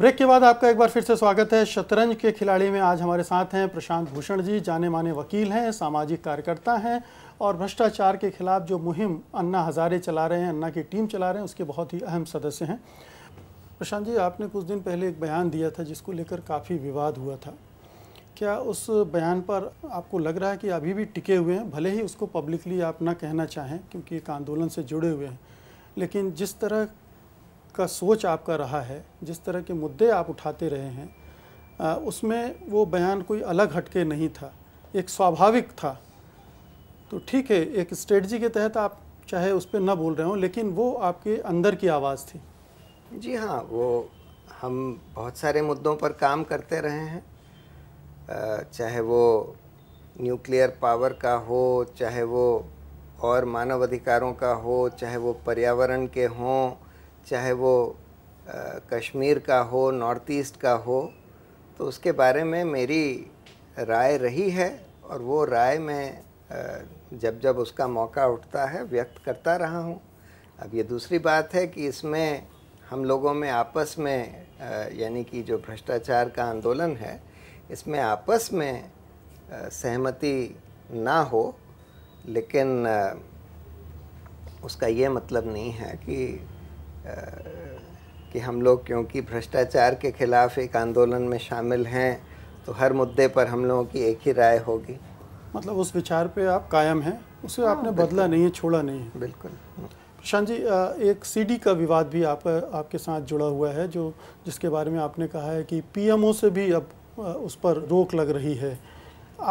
Break के बाद आपका एक बार फिर से स्वागत है शतरंज के खिलाड़ी में आज हमारे साथ हैं प्रशांत भूषण जी जाने माने वकील हैं सामाजिक कार्यकर्ता हैं और भ्रष्टाचार के खिलाफ जो मुहिम अन्ना हज़ारे चला रहे हैं अन्ना की टीम चला रहे हैं उसके बहुत ही अहम सदस्य हैं प्रशांत जी आपने कुछ दिन पहले एक बयान दिया था जिसको लेकर काफ़ी विवाद हुआ था क्या उस बयान पर आपको लग रहा है कि अभी भी टिके हुए हैं भले ही उसको पब्लिकली आप ना कहना चाहें क्योंकि एक आंदोलन से जुड़े हुए हैं लेकिन जिस तरह का सोच आपका रहा है जिस तरह के मुद्दे आप उठाते रहे हैं आ, उसमें वो बयान कोई अलग हटके नहीं था एक स्वाभाविक था तो ठीक है एक स्ट्रेटजी के तहत आप चाहे उस पर ना बोल रहे हों लेकिन वो आपके अंदर की आवाज़ थी जी हाँ वो हम बहुत सारे मुद्दों पर काम करते रहे हैं चाहे वो न्यूक्लियर पावर का हो चाहे वो और मानवाधिकारों का हो चाहे वो पर्यावरण के हों चाहे वो कश्मीर का हो नॉर्थ ईस्ट का हो तो उसके बारे में मेरी राय रही है और वो राय मैं जब जब उसका मौका उठता है व्यक्त करता रहा हूँ अब ये दूसरी बात है कि इसमें हम लोगों में आपस में यानी कि जो भ्रष्टाचार का आंदोलन है इसमें आपस में सहमति ना हो लेकिन उसका ये मतलब नहीं है कि कि हम लोग क्योंकि भ्रष्टाचार के खिलाफ एक आंदोलन में शामिल हैं तो हर मुद्दे पर हम लोगों की एक ही राय होगी मतलब उस विचार पे आप कायम हैं उसे हाँ, आपने बदला नहीं है छोड़ा नहीं है बिल्कुल प्रशांत जी एक सीडी का विवाद भी आप आपके साथ जुड़ा हुआ है जो जिसके बारे में आपने कहा है कि पीएमओ से भी अब उस पर रोक लग रही है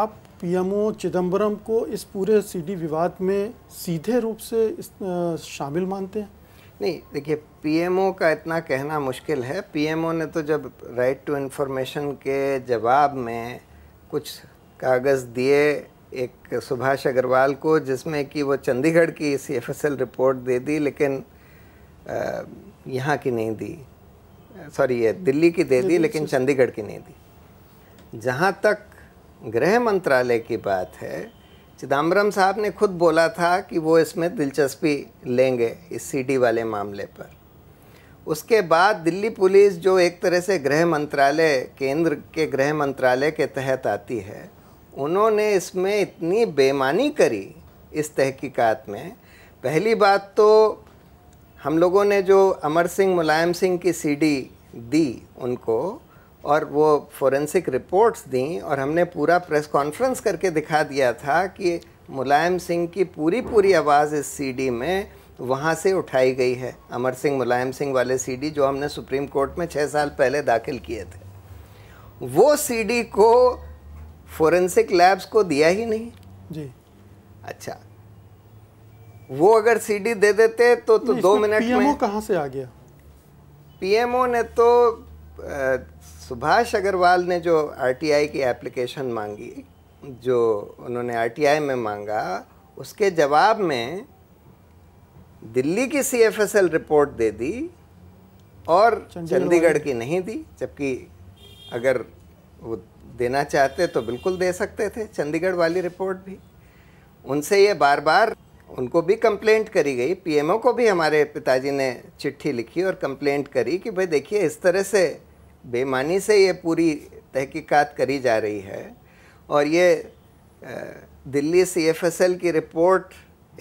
आप पीएमओ चिदम्बरम को इस पूरे सीडी विवाद में सीधे रूप से इस, शामिल मानते हैं नहीं देखिए पीएमओ का इतना कहना मुश्किल है पीएमओ ने तो जब राइट टू इन्फॉर्मेशन के जवाब में कुछ कागज़ दिए एक सुभाष अग्रवाल को जिसमें कि वो चंडीगढ़ की सी रिपोर्ट दे दी लेकिन यहाँ की नहीं दी सॉरी ये दिल्ली की दे दी लेकिन चंडीगढ़ की नहीं दी जहाँ तक गृह मंत्रालय की बात है चिदम्बरम साहब ने खुद बोला था कि वो इसमें दिलचस्पी लेंगे इस सीडी वाले मामले पर उसके बाद दिल्ली पुलिस जो एक तरह से गृह मंत्रालय केंद्र के गृह मंत्रालय के तहत आती है उन्होंने इसमें इतनी बेमानी करी इस तहकीकात में पहली बात तो हम लोगों ने जो अमर सिंह मुलायम सिंह की सीडी दी उनको और वो फोरेंसिक रिपोर्ट्स दी और हमने पूरा प्रेस कॉन्फ्रेंस करके दिखा दिया था कि मुलायम सिंह की पूरी पूरी आवाज़ इस सीडी में वहाँ से उठाई गई है अमर सिंह मुलायम सिंह वाले सीडी जो हमने सुप्रीम कोर्ट में छः साल पहले दाखिल किए थे वो सीडी को फोरेंसिक लैब्स को दिया ही नहीं जी अच्छा वो अगर सीडी दे देते तो, तो दो मिनट में कहाँ से आ गया पीएमओ ने तो सुभाष अग्रवाल ने जो आरटीआई की एप्लीकेशन मांगी जो उन्होंने आरटीआई में मांगा उसके जवाब में दिल्ली की सीएफएसएल रिपोर्ट दे दी और चंडीगढ़ की नहीं दी जबकि अगर वो देना चाहते तो बिल्कुल दे सकते थे चंडीगढ़ वाली रिपोर्ट भी उनसे ये बार बार उनको भी कंप्लेंट करी गई पीएमओ को भी हमारे पिताजी ने चिट्ठी लिखी और कंप्लेंट करी कि भाई देखिए इस तरह से बेमानी से ये पूरी तहकीकात करी जा रही है और ये दिल्ली सीएफएसएल की रिपोर्ट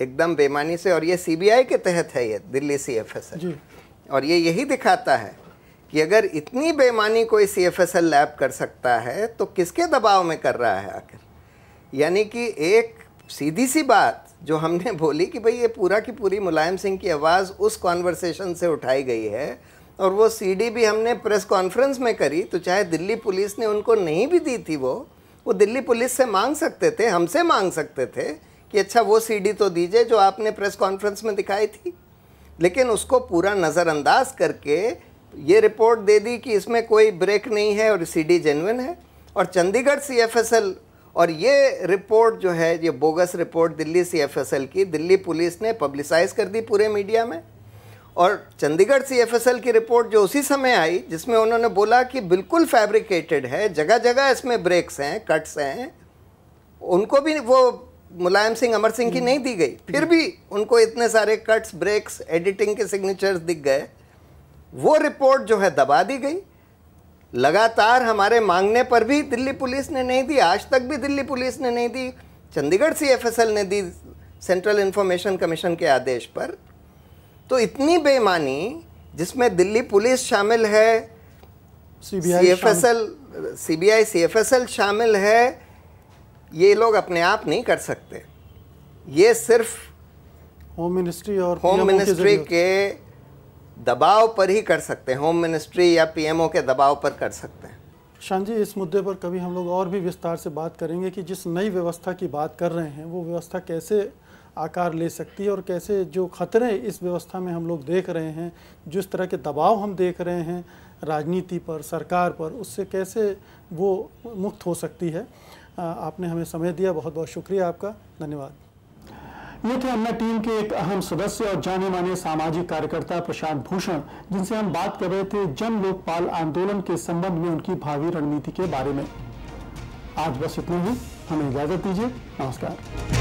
एकदम बेमानी से और ये सीबीआई के तहत है ये दिल्ली सीएफएसएल और ये यही दिखाता है कि अगर इतनी बेमानी कोई C F S L lab कर सकता है तो किसके दबाव में कर रहा है आखिर यानी कि एक सीधी सी बात जो हमने बोली कि भाई ये पूरा की पूरी मुलायम सिंह की आवाज़ उस कॉन्वर्सेशन से उठाई गई है और वो सीडी भी हमने प्रेस कॉन्फ्रेंस में करी तो चाहे दिल्ली पुलिस ने उनको नहीं भी दी थी वो वो दिल्ली पुलिस से मांग सकते थे हमसे मांग सकते थे कि अच्छा वो सीडी तो दीजिए जो आपने प्रेस कॉन्फ्रेंस में दिखाई थी लेकिन उसको पूरा नज़रअंदाज करके ये रिपोर्ट दे दी कि इसमें कोई ब्रेक नहीं है और सी डी है और चंडीगढ़ सी और ये रिपोर्ट जो है ये बोगस रिपोर्ट दिल्ली सी की दिल्ली पुलिस ने पब्लिसाइज कर दी पूरे मीडिया में और चंडीगढ़ सी एफ की रिपोर्ट जो उसी समय आई जिसमें उन्होंने बोला कि बिल्कुल फैब्रिकेटेड है जगह जगह इसमें ब्रेक्स हैं कट्स हैं उनको भी वो मुलायम सिंह अमर सिंह की हम्म। नहीं दी गई हम्म। फिर भी उनको इतने सारे कट्स ब्रेक्स एडिटिंग के सिग्नेचर्स दिख गए वो रिपोर्ट जो है दबा दी गई लगातार हमारे मांगने पर भी दिल्ली पुलिस ने नहीं दी आज तक भी दिल्ली पुलिस ने नहीं दी चंडीगढ़ सी एफ ने दी सेंट्रल इन्फॉर्मेशन कमीशन के आदेश पर तो इतनी बेईमानी जिसमें दिल्ली पुलिस शामिल है C F S L C B I C F S L शामिल है ये लोग अपने आप नहीं कर सकते ये सिर्फ होम मिनिस्ट्री और होम मिनिस्ट्री के, के दबाव पर ही कर सकते हैं होम मिनिस्ट्री या पीएमओ के दबाव पर कर सकते हैं शान जी इस मुद्दे पर कभी हम लोग और भी विस्तार से बात करेंगे कि जिस नई व्यवस्था की बात कर रहे हैं वो व्यवस्था कैसे आकार ले सकती है और कैसे जो खतरे इस व्यवस्था में हम लोग देख रहे हैं जिस तरह के दबाव हम देख रहे हैं राजनीति पर सरकार पर उससे कैसे वो मुक्त हो सकती है आपने हमें समय दिया बहुत बहुत शुक्रिया आपका धन्यवाद ये थे अन्ना टीम के एक अहम सदस्य और जाने माने सामाजिक कार्यकर्ता प्रशांत भूषण जिनसे हम बात कर रहे थे जन लोकपाल आंदोलन के संबंध में उनकी भावी रणनीति के बारे में आज बस इतना ही हमें इजाजत दीजिए नमस्कार